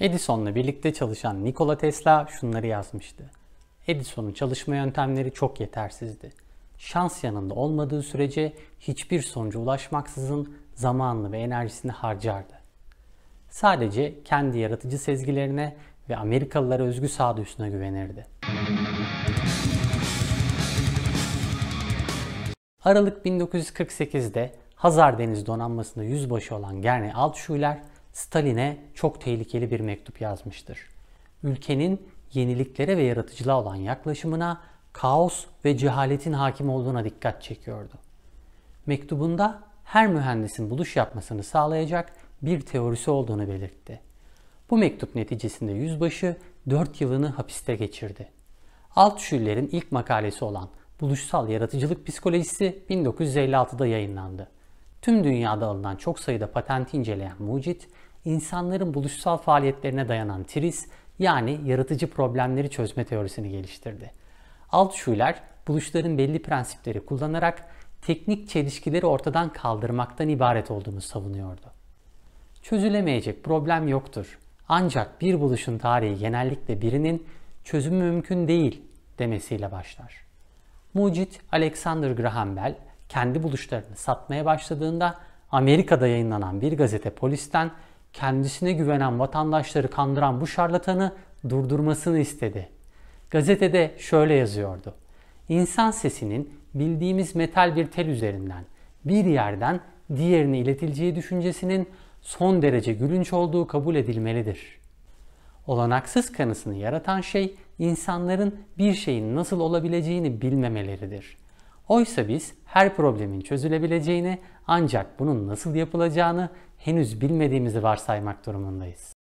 Edison'la birlikte çalışan Nikola Tesla şunları yazmıştı. Edison'un çalışma yöntemleri çok yetersizdi. Şans yanında olmadığı sürece hiçbir sonuca ulaşmaksızın zamanını ve enerjisini harcardı. Sadece kendi yaratıcı sezgilerine ve Amerikalılara özgü sağduyusuna güvenirdi. Aralık 1948'de Hazar Deniz Donanması'nda yüzbaşı olan Gerne Altschuler Stalin'e çok tehlikeli bir mektup yazmıştır. Ülkenin yeniliklere ve yaratıcılığa olan yaklaşımına kaos ve cehaletin hakim olduğuna dikkat çekiyordu. Mektubunda her mühendisin buluş yapmasını sağlayacak bir teorisi olduğunu belirtti. Bu mektup neticesinde yüzbaşı 4 yılını hapiste geçirdi. Altşüller'in ilk makalesi olan Buluşsal Yaratıcılık Psikolojisi 1956'da yayınlandı. Tüm dünyada alınan çok sayıda patenti inceleyen Mucit, insanların buluşsal faaliyetlerine dayanan TRIS yani yaratıcı problemleri çözme teorisini geliştirdi. Altşuler buluşların belli prensipleri kullanarak teknik çelişkileri ortadan kaldırmaktan ibaret olduğunu savunuyordu. Çözülemeyecek problem yoktur. Ancak bir buluşun tarihi genellikle birinin çözüm mümkün değil demesiyle başlar. Mucit Alexander Graham Bell kendi buluşlarını satmaya başladığında Amerika'da yayınlanan bir gazete polisten kendisine güvenen vatandaşları kandıran bu şarlatanı durdurmasını istedi. Gazetede şöyle yazıyordu. İnsan sesinin bildiğimiz metal bir tel üzerinden bir yerden diğerine iletileceği düşüncesinin son derece gülünç olduğu kabul edilmelidir. Olanaksız kanısını yaratan şey insanların bir şeyin nasıl olabileceğini bilmemeleridir.'' Oysa biz her problemin çözülebileceğini ancak bunun nasıl yapılacağını henüz bilmediğimizi varsaymak durumundayız.